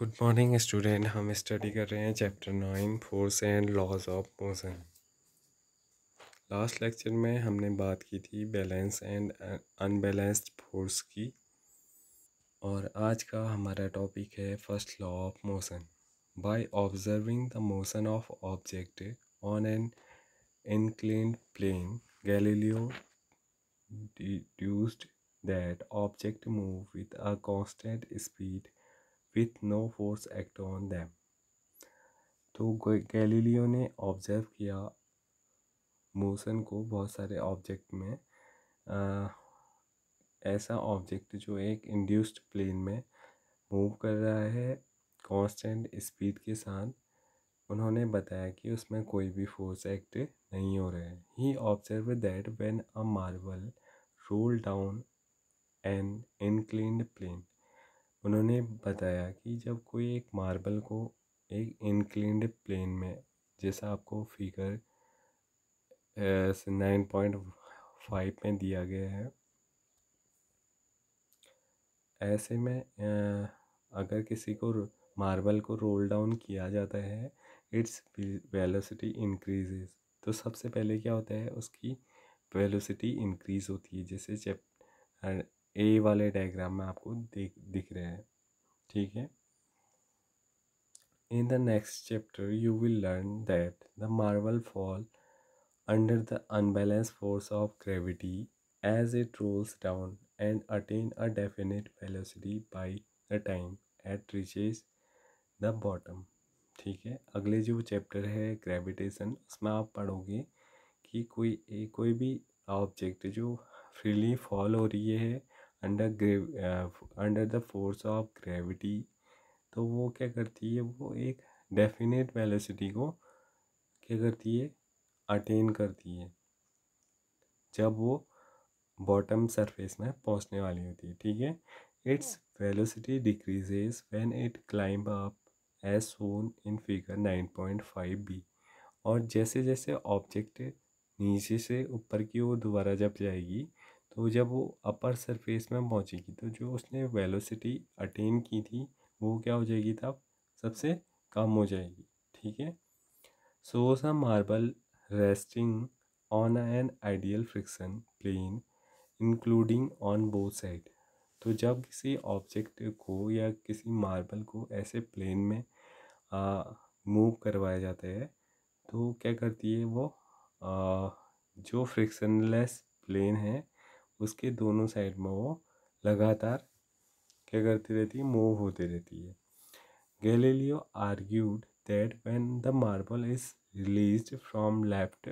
good morning student हम study कर रहे हैं chapter nine force and laws of motion last lecture में हमने बात की थी बैलेंस एंड अनबैलेंस्ड फोर्स की और आज का हमारा टॉपिक है first law of motion by observing the motion of object on an incline plane Galileo deduced that object move with a constant speed with no force act on them तो Galileo ने observe किया motion को बहुत सारे object में आ, ऐसा object जो एक इंड्यूस्ड प्लेन में मूव कर रहा है कांस्टेंट स्पीड के साथ उन्होंने बताया कि उसमें कोई भी फोर्स एक्ट नहीं हो रहा है he observe that when a marble roll down an incline plane उन्होंने बताया कि जब कोई एक मार्बल को एक इंक्लिंड प्लेन में जैसा आपको फिगर नाइन पॉइंट फाइव में दिया गया है ऐसे में अगर किसी को मार्बल को रोल डाउन किया जाता है इट्स वेलोसिटी इंक्रीजेस तो सबसे पहले क्या होता है उसकी वेलोसिटी इंक्रीज़ होती है जैसे चैप ए वाले डायग्राम में आपको देख दिख रहे हैं ठीक है in the next chapter you will learn that the marble fall under the unbalance force of gravity as it rolls down and attain a definite velocity by the time it reaches the bottom ठीक है अगले जो chapter है gravitation उसमें आप पढ़ोगे कि कोई कोई भी ऑब्जेक्ट जो फ्रीली फॉल हो रही है under under the force of gravity तो वो क्या करती है वो एक डेफिनेट वेलोसिटी को क्या करती है अटेन करती है जब वो बॉटम सरफेस में पहुंचने वाली होती है ठीक है its velocity decreases when it climb up as shown in figure nine point five B और जैसे जैसे ऑब्जेक्ट नीचे से ऊपर की ओर दोबारा जब जाएगी तो जब वो अपर सरफेस में पहुँचेगी तो जो उसने वेलोसिटी अटेन की थी वो क्या हो जाएगी तब सबसे कम हो जाएगी ठीक है so a marble resting on an ideal friction plane including on both side तो जब किसी ऑब्जेक्ट को या किसी मार्बल को ऐसे प्लेन में मूव करवाया जाता है तो क्या करती है वो आ, जो फ्रिक्शनलेस प्लेन है उसके दोनों साइड में वो लगातार क्या करती रहती है मूव होती रहती है Galileo argued that when the marble is release from left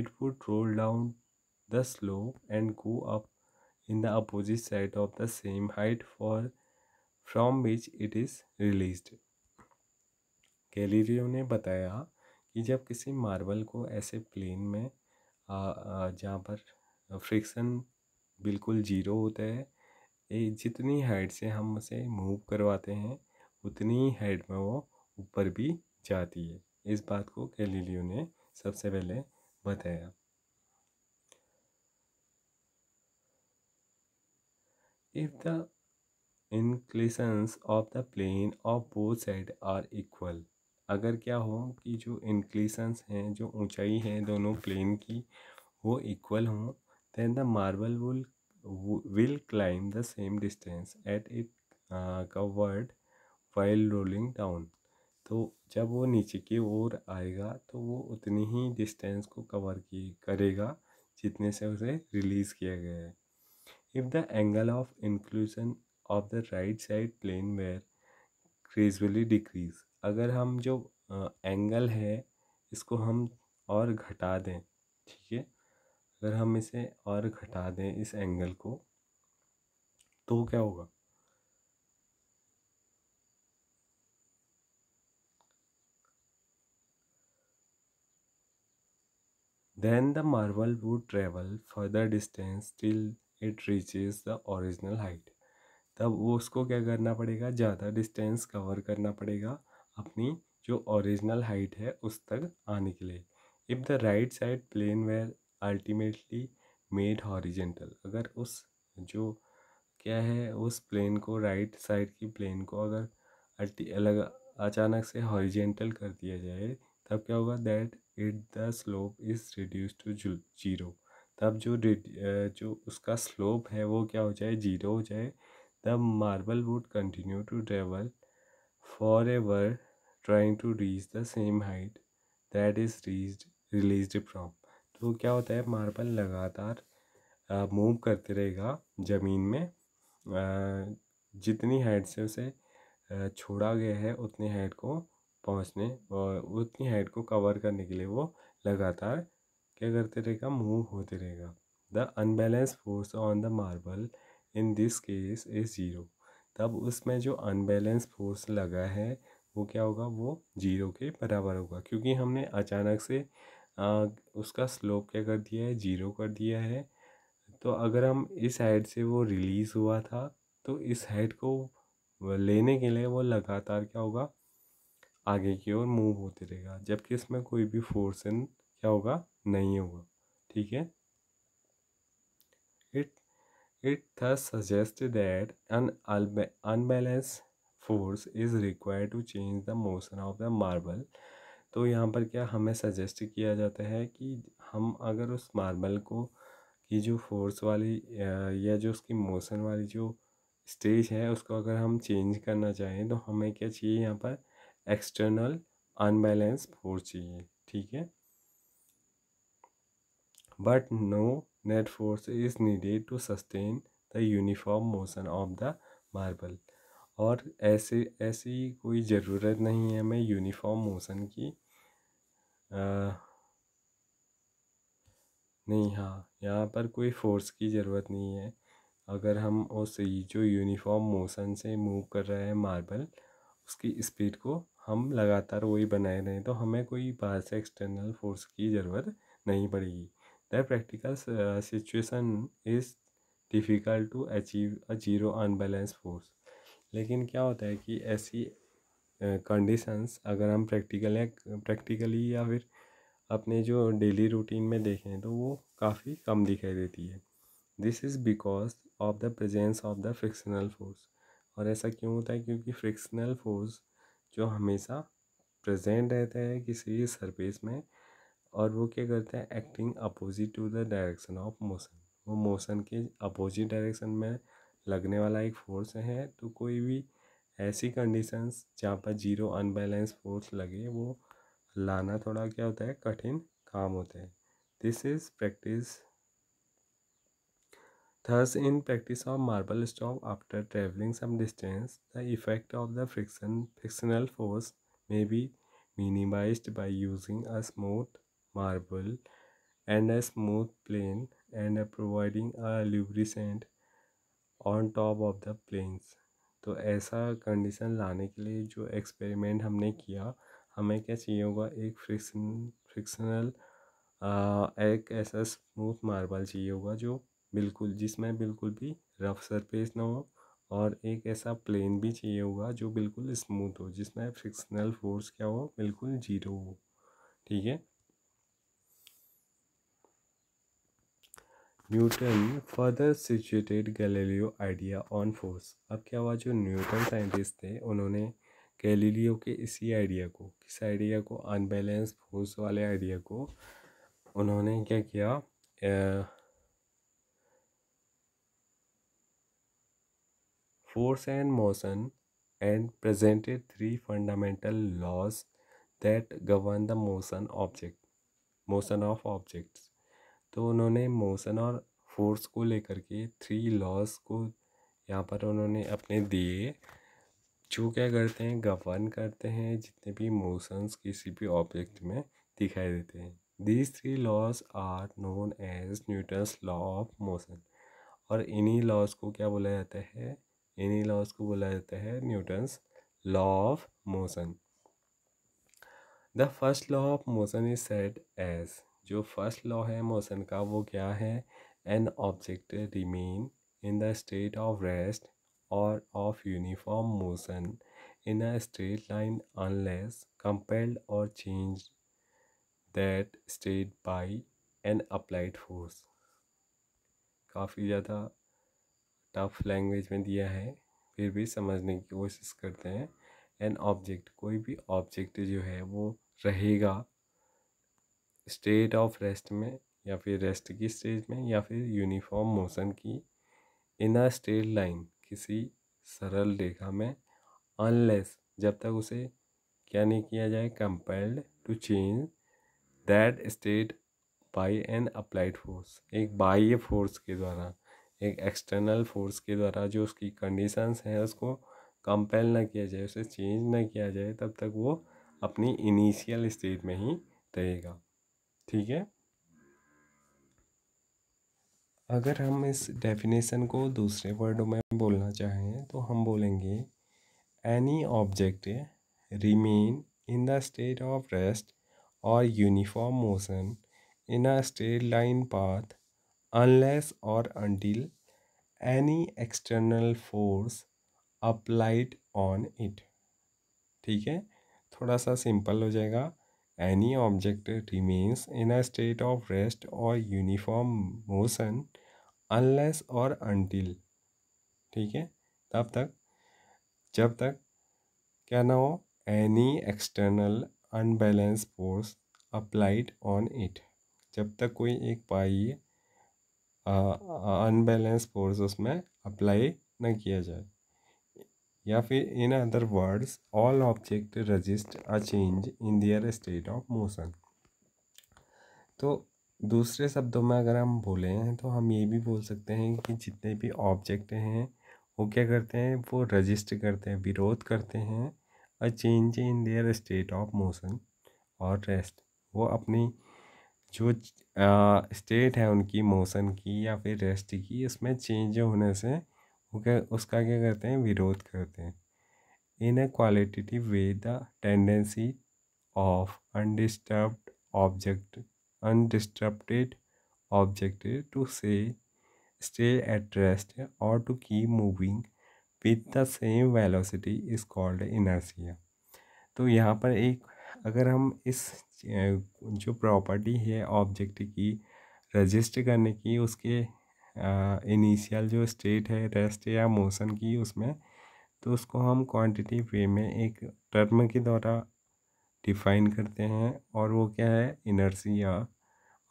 it would roll down the slope and go up in the opposite side of the same height for from which it is release Galileo ने बताया कि जब किसी marble को ऐसे plane में जहाँ पर फ्रिक्शन बिल्कुल जीरो होता है ये जितनी हाइट से हम उसे मूव करवाते हैं उतनी हाइट में वो ऊपर भी जाती है इस बात को गैलीलियो ने सबसे पहले बताया if the inclinations of the plane of both side are equal अगर क्या हो कि जो इंक्लेशंस हैं जो ऊंचाई है दोनों प्लेन की वो इक्वल हों then the marble will will climb the same distance at it uh, covered while rolling down तो जब वो नीचे की ओर आएगा तो वो उतनी ही डिस्टेंस को कवर की करेगा जितने से उसे रिलीज़ किया गया है if the angle of inclusion of the right side plane were gradually decrease अगर हम जो एंगल uh, है इसको हम और घटा दें ठीक है अगर हम इसे और घटा दें इस एंगल को तो क्या होगा Then the marble would travel further distance till it reaches the original height तब वो उसको क्या करना पड़ेगा ज़्यादा डिस्टेंस कवर करना पड़ेगा अपनी जो ओरिजिनल हाइट है उस तक आने के लिए if the right side plane were ultimately made horizontal अगर उस जो क्या है उस प्लेन को राइट साइड की प्लेन को अगर अल्टी अलग अचानक से हॉरिजेंटल कर दिया जाए तब क्या होगा that it the slope is reduce to zero तब जो जो उसका स्लोप है वो क्या हो जाए जीरो हो जाए the marble would continue to travel forever trying to reach the same height that is रीज रिलीज फ्रॉम तो क्या होता है मार्बल लगातार मूव करते रहेगा ज़मीन में आ, जितनी हाइट से उसे छोड़ा गया है उतनी हाइट को पहुंचने और उतनी हाइट को कवर करने के लिए वो लगातार क्या करते रहेगा मूव होते रहेगा the unbalance force on the marble in this case is zero तब उसमें जो अनबैलेंस फोर्स लगा है वो क्या होगा वो ज़ीरो के बराबर होगा क्योंकि हमने अचानक से उसका स्लोप क्या कर दिया है जीरो कर दिया है तो अगर हम इस हाइट से वो रिलीज़ हुआ था तो इस हाइट को लेने के लिए वो लगातार क्या होगा आगे की ओर मूव होते रहेगा जबकि इसमें कोई भी फोर्स क्या होगा नहीं होगा ठीक है it it thus suggest that an unbalance force is required to change the motion of the marble तो यहाँ पर क्या हमें सजेस्ट किया जाता है कि हम अगर उस मार्बल को की जो फोर्स वाली या जो उसकी मोशन वाली जो स्टेज है उसको अगर हम चेंज करना चाहें तो हमें क्या चाहिए यहाँ पर एक्सटर्नल अनबैलेंस फोर्स चाहिए ठीक है but no net force is needed to sustain the uniform motion of the marble और ऐसे ऐसी कोई ज़रूरत नहीं है हमें यूनिफॉर्म मोशन की आ, नहीं हाँ यहाँ पर कोई फोर्स की ज़रूरत नहीं है अगर हम उस जो यूनिफॉर्म मोशन से मूव कर रहे हैं मार्बल उसकी स्पीड को हम लगातार वही बनाए रहें तो हमें कोई बाहर से एक्सटर्नल फोर्स की ज़रूरत नहीं पड़ेगी the practical situation is difficult to achieve a zero unbalance force लेकिन क्या होता है कि ऐसी कंडीशंस अगर हम प्रैक्टिकल या प्रैक्टिकली या फिर अपने जो डेली रूटीन में देखें तो वो काफ़ी कम दिखाई देती है this is because of the presence of the frictional force और ऐसा क्यों होता है क्योंकि फ्रिक्शनल फोर्स जो हमेशा प्रेजेंट रहता है किसी सरफेस में और वो क्या करते हैं acting opposite to the direction of motion वो मोशन के अपोजिट डायरेक्शन में लगने वाला एक फोर्स है तो कोई भी ऐसी कंडीशंस जहाँ पर जीरो अनबैलेंस फोर्स लगे वो लाना थोड़ा क्या होता है कठिन काम होता है this is practice thus in practice of marble stock after travelling some distance the effect of the friction frictional force may be minimise by using a smooth marble and a smooth plane and providing a lubricant on top of the planes तो ऐसा condition लाने के लिए जो experiment हमने किया हमें क्या चाहिए होगा एक फ्रिक्शन फ्रिक्शनल एक ऐसा स्मूथ मार्बल चाहिए होगा जो बिल्कुल जिसमें बिल्कुल भी रफ सरफेस ना हो और एक ऐसा प्लेन भी चाहिए होगा जो बिल्कुल स्मूथ हो जिसमें फ्रिक्शनल फोर्स क्या हो बिल्कुल जीरो हो ठीक है Newton further situated Galileo idea on force अब क्या हुआ जो न्यूटन साइंटिस्ट थे उन्होंने गैलीलियो के इसी आइडिया को किस आइडिया को अनबैलेंस फोर्स वाले आइडिया को उन्होंने क्या किया force and motion and presented three fundamental laws that govern the motion object motion of objects तो उन्होंने मोशन और फोर्स को लेकर के थ्री लॉस को यहाँ पर उन्होंने अपने दिए जो क्या करते हैं गवर्न करते हैं जितने भी मोशंस किसी भी ऑब्जेक्ट में दिखाई देते हैं these three laws are known as Newton's law of motion और इन्हीं लॉज को क्या बोला जाता है इन्हीं लॉज को बोला जाता है Newton's law of motion the first law of motion is set as जो फर्स्ट लॉ है मोशन का वो क्या है an object remain in the state of rest और of uniform motion in a straight line unless compelled और change that state by an applied force काफ़ी ज़्यादा टफ लैंग्वेज में दिया है फिर भी समझने की कोशिश करते हैं एन ऑब्जेक्ट कोई भी ऑब्जेक्ट जो है वो रहेगा स्टेट ऑफ रेस्ट में या फिर रेस्ट की स्टेज में या फिर यूनिफॉर्म मोशन की इन अ स्टेट लाइन किसी सरल रेखा में अनलेस जब तक उसे क्या नहीं किया जाए compelled to change that state by an applied force एक बाह्य फोर्स के द्वारा एक एक्सटर्नल फोर्स के द्वारा जो उसकी कंडीशंस हैं उसको कंपेल ना किया जाए उसे चेंज ना किया जाए तब तक वो अपनी इनिशियल स्टेट में ही रहेगा ठीक है अगर हम इस डेफिनेशन को दूसरे वर्डों में बोलना चाहें तो हम बोलेंगे any object remain in the state of rest और uniform motion in a straight line path unless और until any external force applied on it ठीक है थोड़ा सा सिंपल हो जाएगा any object remains in a state of rest or uniform motion unless or until ठीक है तब तक जब तक क्या ना हो any external unbalance force applied on it जब तक कोई एक पाई अनबैलेंस फोर्स उसमें अप्लाई ना किया जाए या फिर in other words all object resist a change in their state of motion तो दूसरे शब्दों में अगर हम बोले हैं तो हम ये भी बोल सकते हैं कि जितने भी ऑब्जेक्ट हैं वो क्या करते हैं वो रजिस्ट करते हैं विरोध करते हैं a change in their state of motion और रेस्ट वो अपनी जो स्टेट है उनकी मोशन की या फिर रेस्ट की इसमें चेंज होने से वो क्या उसका क्या करते हैं विरोध करते हैं in a qualitative way the tendency of undisturbed object undisturbed object to say stay at rest और to keep moving with the same velocity is called inertia तो यहाँ पर एक अगर हम इस जो प्रॉपर्टी है ऑब्जेक्ट की रजिस्टर करने की उसके इनिशियल जो स्टेट है रेस्ट या मोशन की उसमें तो उसको हम क्वांटिटी वे में एक टर्म के द्वारा डिफाइन करते हैं और वो क्या है इनर्सिया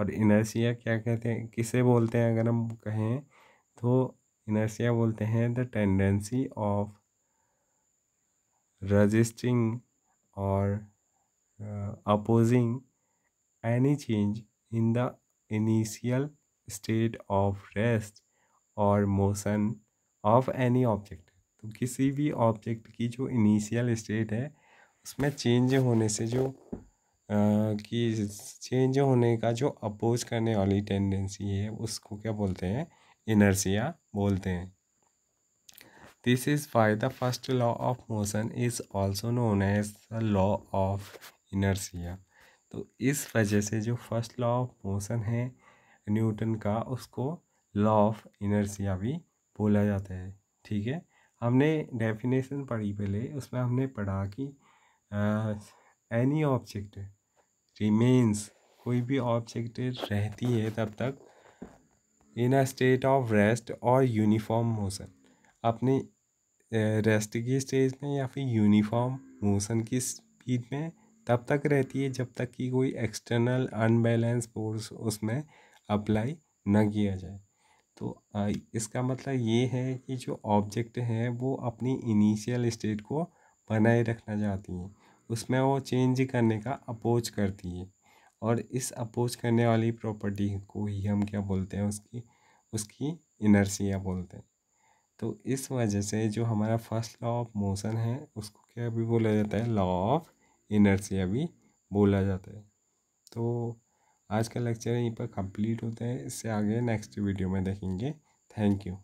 और इनर्सिया क्या कहते हैं किसे बोलते हैं अगर हम कहें तो इनर्सिया बोलते हैं द टेंडेंसी ऑफ रजिस्टिंग और opposing any change in the initial state of rest और मोशन ऑफ एनी ऑब्जेक्ट तो किसी भी ऑब्जेक्ट की जो इनिशियल स्टेट है उसमें चेंज होने से जो कि चेंज होने का जो अपोज करने वाली टेंडेंसी है उसको क्या बोलते हैं इनर्सिया बोलते हैं this is why the first law of motion is also known as the law of inertia तो इस वजह से जो फर्स्ट लॉ ऑफ मोशन है न्यूटन का उसको लॉ ऑफ इनर्सिया भी बोला जाता है ठीक है हमने डेफिनेशन पढ़ी पहले उसमें हमने पढ़ा कि एनी ऑब्जेक्ट रिमेन्स कोई भी ऑब्जेक्ट रहती है तब तक in a state of rest और यूनिफॉर्म मोशन अपने रेस्ट की स्टेज में या फिर यूनिफॉर्म मोशन की स्पीड में तब तक रहती है जब तक कि कोई एक्सटर्नल अनबैलेंस फोर्स उसमें अप्लाई न किया जाए तो इसका मतलब ये है कि जो ऑब्जेक्ट हैं वो अपनी इनिशियल स्टेट को बनाए रखना चाहती हैं उसमें वो चेंज करने का अपोज करती है और इस अपोज करने वाली प्रॉपर्टी को ही हम क्या बोलते हैं उसकी उसकी इनर्सिया बोलते हैं तो इस वजह से जो हमारा फर्स्ट लॉ ऑफ मोशन है उसको क्या भी बोला जाता है लॉ ऑफ इनर्सिया भी बोला जाता है तो आज का लेक्चर यहीं पर कंप्लीट होता है इससे आगे नेक्स्ट वीडियो में देखेंगे थैंक यू